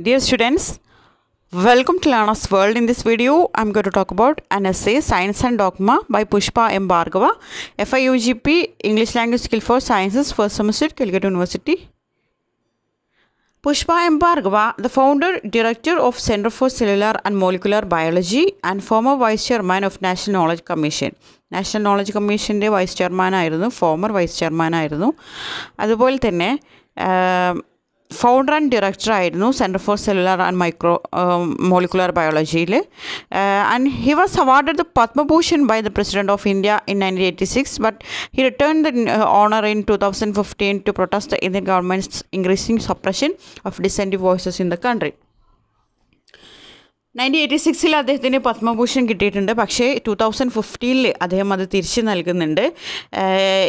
Dear students, welcome to Lana's World. In this video, I'm going to talk about an essay, Science and Dogma by Pushpa M. Bhargava, FIUGP, English Language Skill for Sciences, first semester, Calicut University. Pushpa M. Bhargava, the founder, director of Center for Cellular and Molecular Biology and former vice chairman of National Knowledge Commission, National Knowledge Commission de vice chairman, vice former vice chairman. ചെയർമാനായിരുന്നു അതുപോലെ തന്നെ founder and director ആയിരുന്നു centre for cellular and micro molecular ബയോളജിയിൽ and he was awarded the Padma Bhushan by the president of India in nineteen eighty six but he return the honour in two thousand fifteen to protest the Indian government's increasing suppression of dissentive voices in the country nineteen eighty സിക്സിൽ അദ്ദേഹത്തിന് പത്മഭൂഷൺ കിട്ടിയിട്ടുണ്ട് പക്ഷേ two thousand ഫിഫ്റ്റീനിൽ അദ്ദേഹം അത് തിരിച്ചു നൽകുന്നുണ്ട്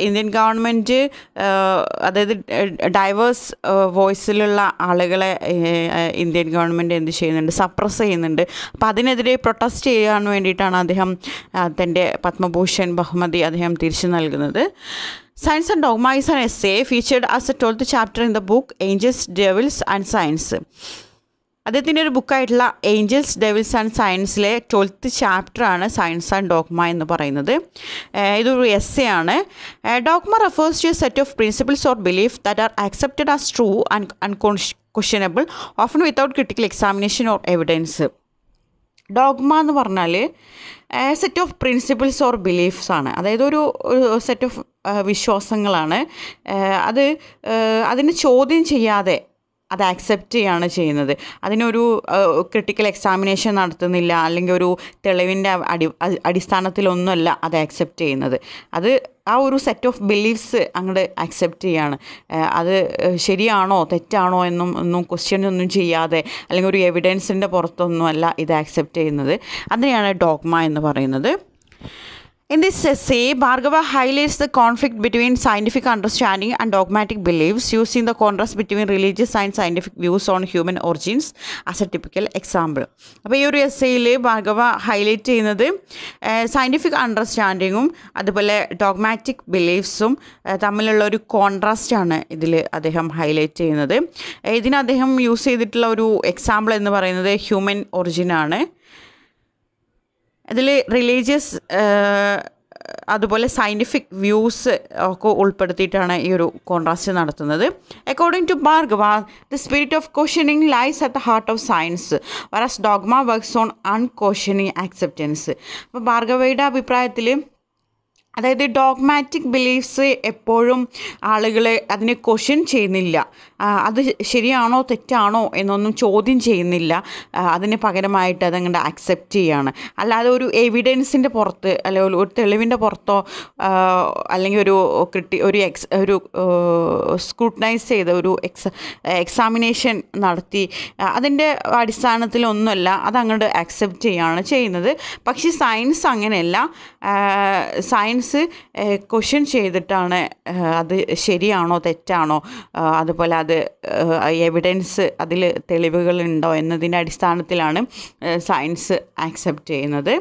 Indian government അതായത് diverse വോയിസിലുള്ള ആളുകളെ ഇന്ത്യൻ ഗവൺമെൻറ് എന്ത് ചെയ്യുന്നുണ്ട് സപ്രസ് ചെയ്യുന്നുണ്ട് അപ്പോൾ അതിനെതിരെ പ്രൊട്ടസ്റ്റ് ചെയ്യാൻ വേണ്ടിയിട്ടാണ് അദ്ദേഹം തൻ്റെ പത്മഭൂഷൺ ബഹുമതി അദ്ദേഹം തിരിച്ചു നൽകുന്നത് science and dogma is an essay featured as a twelfth chapter in the book Angels Devils and Science അദ്ദേഹത്തിൻ്റെ ഒരു ബുക്കായിട്ടുള്ള ഏഞ്ചൽസ് ഡെവിൽസ് ആൻഡ് സയൻസിലെ ട്വൽത്ത് ചാപ്റ്ററാണ് സയൻസ് ആൻഡ് ഡോക്മ എന്ന് പറയുന്നത് ഇതൊരു എസ് എ ആണ് dogma refers to a set of principles or belief that are accepted as true and uncon questionable often without critical examination or evidence dogma എന്ന് പറഞ്ഞാൽ set of principles or beliefs ആണ് അതായത് ഒരു set of വിശ്വാസങ്ങളാണ് അത് അതിനെ ചോദ്യം ചെയ്യാതെ അത് ആക്സെപ്റ്റ് ചെയ്യുകയാണ് ചെയ്യുന്നത് അതിനൊരു ക്രിട്ടിക്കൽ എക്സാമിനേഷൻ നടത്തുന്നില്ല അല്ലെങ്കിൽ ഒരു തെളിവിൻ്റെ അടി അടിസ്ഥാനത്തിലൊന്നുമല്ല അത് ആക്സെപ്റ്റ് ചെയ്യുന്നത് അത് ആ ഒരു സെറ്റ് ഓഫ് ബിലീഫ്സ് അങ്ങോട്ട് ആക്സെപ്റ്റ് ചെയ്യാണ് അത് ശരിയാണോ തെറ്റാണോ എന്നും ഒന്നും ക്വസ്റ്റ്യൻ ഒന്നും ചെയ്യാതെ അല്ലെങ്കിൽ ഒരു എവിഡൻസിൻ്റെ പുറത്തൊന്നുമല്ല ഇത് ആക്സെപ്റ്റ് ചെയ്യുന്നത് അതിനെയാണ് ഡോഗ്മ എന്ന് പറയുന്നത് In this essay, Bhargava highlights the conflict between scientific understanding and dogmatic beliefs using the contrast between religious and scientific views on human origins as a typical example. അപ്പോൾ ഈ ഒരു എസ്സേയിൽ ഭാർഗവ ഹൈലൈറ്റ് ചെയ്യുന്നത് scientific അണ്ടർസ്റ്റാൻഡിങ്ങും അതുപോലെ dogmatic ബിലീഫ്സും തമ്മിലുള്ള ഒരു കോൺട്രാസ്റ്റാണ് ഇതിൽ അദ്ദേഹം ഹൈലൈറ്റ് ചെയ്യുന്നത് ഇതിന് അദ്ദേഹം യൂസ് ചെയ്തിട്ടുള്ള ഒരു എക്സാമ്പിൾ എന്ന് പറയുന്നത് ഹ്യൂമൻ ഒറിജിനാണ് അതിൽ റിലീജിയസ് അതുപോലെ സയൻറ്റിഫിക് വ്യൂസ് ഒക്കെ ഉൾപ്പെടുത്തിയിട്ടാണ് ഈ ഒരു കോൺട്രാസ്റ്റ് നടത്തുന്നത് according to Bhargava the spirit of questioning lies at the heart of science whereas dogma works on unquestioning acceptance അപ്പോൾ ഭാർഗവയുടെ അഭിപ്രായത്തിൽ അതായത് ഡോഗ്മാറ്റിക് ബിലീഫ്സ് എപ്പോഴും ആളുകളെ അതിനെ ക്വസ്റ്റ്യൻ ചെയ്യുന്നില്ല അത് ശരിയാണോ തെറ്റാണോ എന്നൊന്നും ചോദ്യം ചെയ്യുന്നില്ല അതിന് പകരമായിട്ട് അതങ്ങോട്ട് അക്സെപ്റ്റ് ചെയ്യുകയാണ് അല്ലാതെ ഒരു എവിഡൻസിൻ്റെ പുറത്ത് അല്ലെങ്കിൽ ഒരു തെളിവിൻ്റെ പുറത്തോ അല്ലെങ്കിൽ ഒരു കിട്ടി ഒരു എക്സ് ഒരു സ്ക്രൂട്ടനൈസ് ചെയ്ത ഒരു എക്സ എക്സാമിനേഷൻ നടത്തി അതിൻ്റെ അടിസ്ഥാനത്തിലൊന്നുമല്ല അതങ്ങോട്ട് അക്സെപ്റ്റ് ചെയ്യുകയാണ് ചെയ്യുന്നത് പക്ഷേ സയൻസ് അങ്ങനെയല്ല സയൻസ് ടൈംസ് ക്വസ്റ്റ്യൻ ചെയ്തിട്ടാണ് അത് ശരിയാണോ തെറ്റാണോ അതുപോലെ അത് എവിഡൻസ് അതിൽ തെളിവുകളുണ്ടോ എന്നതിൻ്റെ അടിസ്ഥാനത്തിലാണ് സയൻസ് ആക്സെപ്റ്റ് ചെയ്യുന്നത്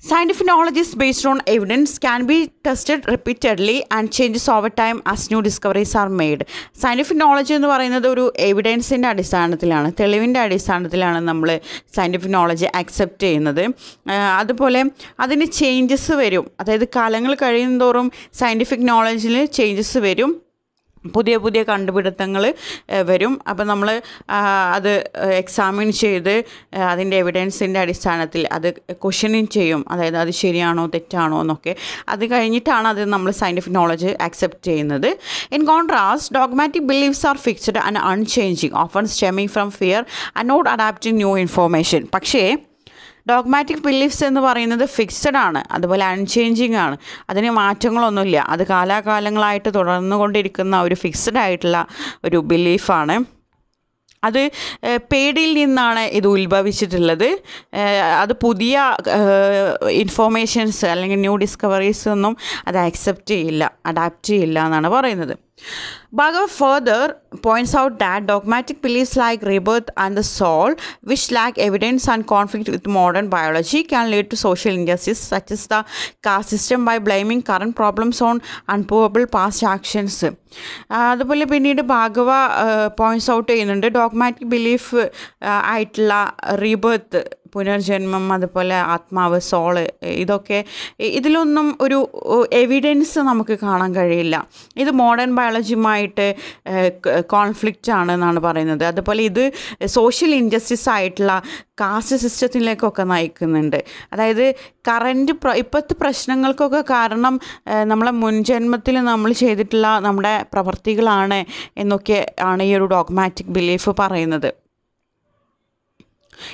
Scientific knowledge is based on evidence, can be tested repeatedly and changes over time as new discoveries are made. Scientific knowledge എന്ന് പറയുന്നത് ഒരു എവിഡൻസിൻ്റെ അടിസ്ഥാനത്തിലാണ് തെളിവിൻ്റെ അടിസ്ഥാനത്തിലാണ് നമ്മൾ സയൻറ്റിഫിക് നോളജ് അക്സെപ്റ്റ് ചെയ്യുന്നത് അതുപോലെ അതിന് ചേഞ്ചസ് വരും അതായത് കാലങ്ങൾ കഴിയുന്നതോറും സയൻറ്റിഫിക് നോളജിൽ ചേഞ്ചസ് വരും പുതിയ പുതിയ കണ്ടുപിടുത്തങ്ങൾ വരും അപ്പോൾ നമ്മൾ അത് എക്സാമിൻ ചെയ്ത് അതിൻ്റെ എവിഡൻസിൻ്റെ അടിസ്ഥാനത്തിൽ അത് ക്വസ്റ്റ്യനും ചെയ്യും അതായത് അത് ശരിയാണോ തെറ്റാണോ എന്നൊക്കെ അത് കഴിഞ്ഞിട്ടാണ് അത് നമ്മൾ സയൻറ്റിഫിക് നോളജ് ആക്സെപ്റ്റ് ചെയ്യുന്നത് in contrast dogmatic believes are fixed and unchanging often stemming from fear and not adapting new information പക്ഷേ ഡോഗ്മാറ്റിക് ബിലീഫ്സ് എന്ന് പറയുന്നത് ഫിക്സഡ് ആണ് അതുപോലെ അൺചേഞ്ചിങ് ആണ് അതിന് മാറ്റങ്ങളൊന്നുമില്ല അത് കാലാകാലങ്ങളായിട്ട് തുടർന്നുകൊണ്ടിരിക്കുന്ന ഒരു ഫിക്സഡ് ആയിട്ടുള്ള ഒരു ബിലീഫാണ് അത് പേടിയിൽ നിന്നാണ് ഇത് ഉത്ഭവിച്ചിട്ടുള്ളത് അത് പുതിയ ഇൻഫോർമേഷൻസ് അല്ലെങ്കിൽ ന്യൂ ഡിസ്കവറീസ് ഒന്നും അത് അക്സെപ്റ്റ് ചെയ്യില്ല അഡാപ്റ്റ് ചെയ്യില്ല എന്നാണ് പറയുന്നത് Bhagav further points out that dogmatic beliefs like rebirth and the soul, which lack evidence and conflict with modern biology, can lead to social injustice such as the caste system by blaming current problems on unprovable past actions. അതുപോലെ പിന്നീട് Bhargava points out ചെയ്യുന്നുണ്ട് dogmatic belief ആയിട്ടുള്ള rebirth പുനർജന്മം അതുപോലെ ആത്മാവ് soul ഇതൊക്കെ ഇതിലൊന്നും ഒരു എവിഡൻസ് നമുക്ക് കാണാൻ കഴിയില്ല ഇത് മോഡേൺ ബയോളജിയുമായിട്ട് കോൺഫ്ലിക്റ്റ് ആണ് എന്നാണ് പറയുന്നത് അതുപോലെ ഇത് സോഷ്യൽ ഇൻജസ്റ്റിസ് ആയിട്ടുള്ള കാസ്റ്റ് സിസ്റ്റത്തിലേക്കൊക്കെ നയിക്കുന്നുണ്ട് അതായത് കറൻറ്റ് പ്ര ഇപ്പോഴത്തെ പ്രശ്നങ്ങൾക്കൊക്കെ കാരണം നമ്മളെ മുൻജന്മത്തിൽ നമ്മൾ ചെയ്തിട്ടുള്ള നമ്മുടെ പ്രവർത്തികളാണ് എന്നൊക്കെ ആണ് ഈ ഒരു ഡോഗ്മാറ്റിക് ബിലീഫ് പറയുന്നത്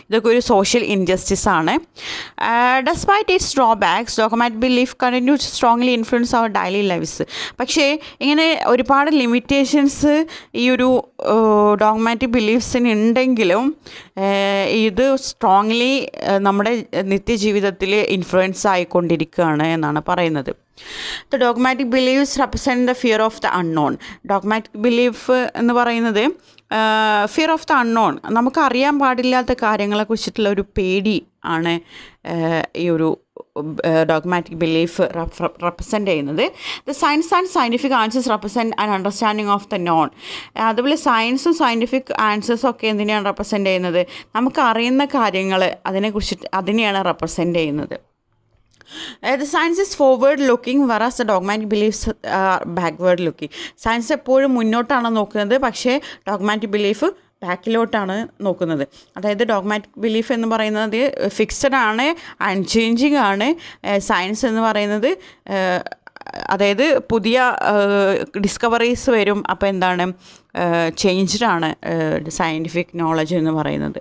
ഇതൊക്കെ ഒരു സോഷ്യൽ ഇൻജസ്റ്റിസ് ആണ് despite its drawbacks dogmatic belief continue strongly influence our daily lives പക്ഷേ ഇങ്ങനെ ഒരുപാട് ലിമിറ്റേഷൻസ് ഈ ഒരു ഡോക്യുമെൻ്റ് uh, ബിലീഫ്സിന് ഉണ്ടെങ്കിലും uh, ഇത് സ്ട്രോങ്ലി uh, നമ്മുടെ നിത്യജീവിതത്തിൽ ഇൻഫ്ലുവൻസ് ആയിക്കൊണ്ടിരിക്കുകയാണ് എന്നാണ് പറയുന്നത് the dogmatic believes represent the fear of the unknown dogmatic belief എന്ന് പറയുന്നത് ഫിയർ ഓഫ് ദ അൺനോൺ നമുക്കറിയാൻ പാടില്ലാത്ത കാര്യങ്ങളെ കുറിച്ചിട്ടുള്ള ഒരു പേടി ആണ് ഈ ഒരു ഡോഗ്മാറ്റിക് ബിലീഫ് റെപ്രസെൻ്റ് ചെയ്യുന്നത് the science and scientific answers represent and understanding of the known അതുപോലെ സയൻസും സയൻറ്റിഫിക് ആൻസേഴ്സും ഒക്കെ എന്തിനെയാണ് റെപ്രസെൻ്റ് ചെയ്യുന്നത് നമുക്ക് അറിയുന്ന കാര്യങ്ങൾ അതിനെക്കുറിച്ച് അതിനെയാണ് റെപ്രസെൻ്റ് ചെയ്യുന്നത് അതായത് science is forward looking whereas the dogmatic beliefs backward looking science എപ്പോഴും മുന്നോട്ടാണ് നോക്കുന്നത് പക്ഷേ ഡോഗ്മാറ്റിക് ബിലീഫ് ബാക്കിലോട്ടാണ് നോക്കുന്നത് അതായത് ഡോഗ്മാറ്റിക് ബിലീഫ് എന്ന് പറയുന്നത് ഫിക്സഡ് uh, ആണ് അൺചേഞ്ചിങ് ആണ് സയൻസ് uh, എന്ന് പറയുന്നത് uh, അതായത് പുതിയ ഡിസ്കവറീസ് വരും അപ്പോൾ എന്താണ് ചേഞ്ച്ഡ് ആണ് സയൻറ്റിഫിക് നോളജ് എന്ന് പറയുന്നത്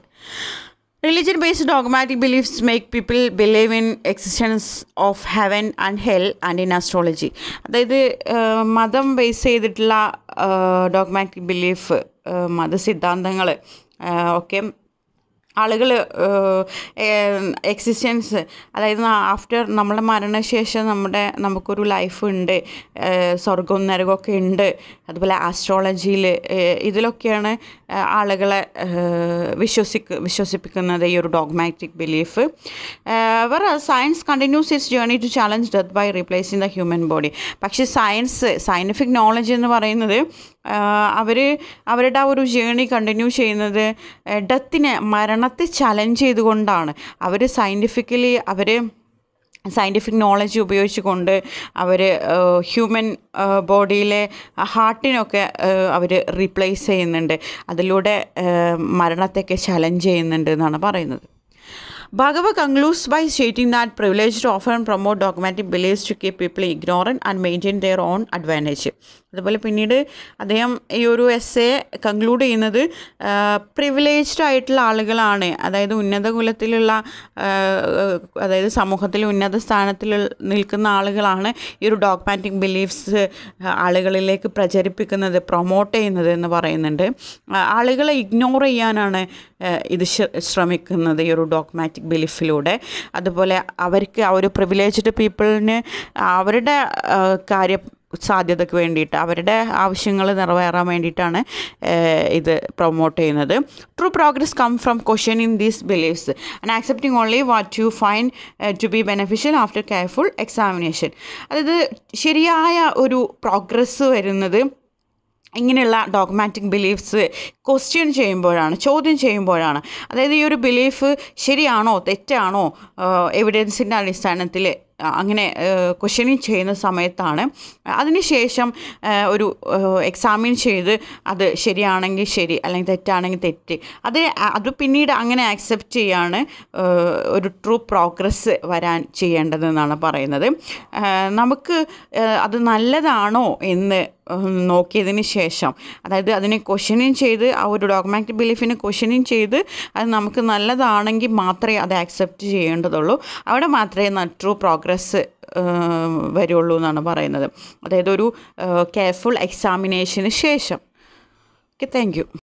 Religion based dogmatic beliefs make people believe in existence of heaven and hell and in astrology അതായത് മതം ബേസ് ചെയ്തിട്ടുള്ള ഡോഗ്മാറ്റിക് ബിലീഫ് മതസിദ്ധാന്തങ്ങൾ ഒക്കെ ആളുകൾ എക്സിസ്റ്റൻസ് അതായത് ആഫ്റ്റർ നമ്മുടെ മരണശേഷം നമ്മുടെ നമുക്കൊരു ലൈഫ് ഉണ്ട് സ്വർഗവും നരകമൊക്കെ ഉണ്ട് അതുപോലെ ആസ്ട്രോളജിയിൽ ഇതിലൊക്കെയാണ് ആളുകളെ വിശ്വസിക്ക് വിശ്വസിപ്പിക്കുന്നത് ഈ ഒരു ഡോഗ്മാറ്റിക് ബിലീഫ് വേറെ science continues is journey to challenge death by replacing the human body പക്ഷേ സയൻസ് സയൻറ്റിഫിക് നോളജ് എന്ന് പറയുന്നത് അവർ അവരുടെ ആ ഒരു ജേണി കണ്ടിന്യൂ ചെയ്യുന്നത് ഡെത്തിനെ മരണം പഠനത്തെ ചലഞ്ച് ചെയ്തുകൊണ്ടാണ് അവർ സയൻറ്റിഫിക്കലി അവർ സയൻറ്റിഫിക് നോളജ് ഉപയോഗിച്ചുകൊണ്ട് അവർ ഹ്യൂമൻ ബോഡിയിലെ ഹാർട്ടിനൊക്കെ അവർ റീപ്ലേസ് ചെയ്യുന്നുണ്ട് അതിലൂടെ മരണത്തെയൊക്കെ ചലഞ്ച് ചെയ്യുന്നുണ്ട് എന്നാണ് പറയുന്നത് by stating that privilege to offer and promote dogmatic believes to keep people ignorant and maintain their own advantage അതുപോലെ പിന്നീട് അദ്ദേഹം ഈ ഒരു എസ് എ കൺക്ലൂഡ് ചെയ്യുന്നത് പ്രിവിലേജ്ഡ് ആയിട്ടുള്ള ആളുകളാണ് അതായത് ഉന്നത കുലത്തിലുള്ള അതായത് സമൂഹത്തിൽ ഉന്നത സ്ഥാനത്തിൽ നിൽക്കുന്ന ആളുകളാണ് ഈ ഒരു ഡോഗ്മാറ്റിക് ബിലീഫ്സ് ആളുകളിലേക്ക് പ്രചരിപ്പിക്കുന്നത് പ്രൊമോട്ട് ചെയ്യുന്നത് എന്ന് പറയുന്നുണ്ട് ആളുകളെ ഇഗ്നോർ ചെയ്യാനാണ് ഇത് ശ്രമിക്കുന്നത് ഈ ഒരു ഡോഗ്മാറ്റിക് ബിലീഫിലൂടെ അതുപോലെ അവർക്ക് ആ ഒരു പ്രിവിലേജ്ഡ് പീപ്പിളിന് അവരുടെ കാര്യം സാധ്യതയ്ക്ക് വേണ്ടിയിട്ട് അവരുടെ ആവശ്യങ്ങൾ നിറവേറാൻ വേണ്ടിയിട്ടാണ് ഇത് പ്രൊമോട്ട് ചെയ്യുന്നത് true progress come from questioning these believes and accepting only what you find to be beneficial after careful examination അതായത് ശരിയായ ഒരു പ്രോഗ്രസ് വരുന്നത് ഇങ്ങനെയുള്ള ഡോഗ്മാറ്റിക് ബിലീഫ്സ് ക്വസ്റ്റ്യൻ ചെയ്യുമ്പോഴാണ് ചോദ്യം ചെയ്യുമ്പോഴാണ് അതായത് ഈ ഒരു ബിലീഫ് ശരിയാണോ തെറ്റാണോ എവിഡൻസിൻ്റെ അടിസ്ഥാനത്തിൽ അങ്ങനെ ക്വസ്റ്റ്യനിങ് ചെയ്യുന്ന സമയത്താണ് അതിനുശേഷം ഒരു എക്സാമിൻ ചെയ്ത് അത് ശരിയാണെങ്കിൽ ശരി അല്ലെങ്കിൽ തെറ്റാണെങ്കിൽ തെറ്റ് അത് അത് പിന്നീട് അങ്ങനെ ആക്സെപ്റ്റ് ചെയ്യാണ് ഒരു ട്രൂ പ്രോഗ്രസ് വരാൻ ചെയ്യേണ്ടതെന്നാണ് പറയുന്നത് നമുക്ക് അത് നല്ലതാണോ എന്ന് നോക്കിയതിന് ശേഷം അതായത് അതിനെ ക്വസ്റ്റ്യനിങ് ചെയ്ത് ആ ഒരു ഡോക്യുമെൻ്റ് ബിലീഫിനെ ക്വസ്റ്റ്യനിങ് ചെയ്ത് അത് നമുക്ക് നല്ലതാണെങ്കിൽ മാത്രമേ അത് ആക്സെപ്റ്റ് ചെയ്യേണ്ടതുള്ളൂ അവിടെ മാത്രമേ ട്രൂ പ്രോഗ്രസ് പ്രോഗ്രസ് വരുള്ളൂ എന്നാണ് പറയുന്നത് അതായത് ഒരു കെയർഫുൾ എക്സാമിനേഷന് ശേഷം ഓക്കെ താങ്ക് യു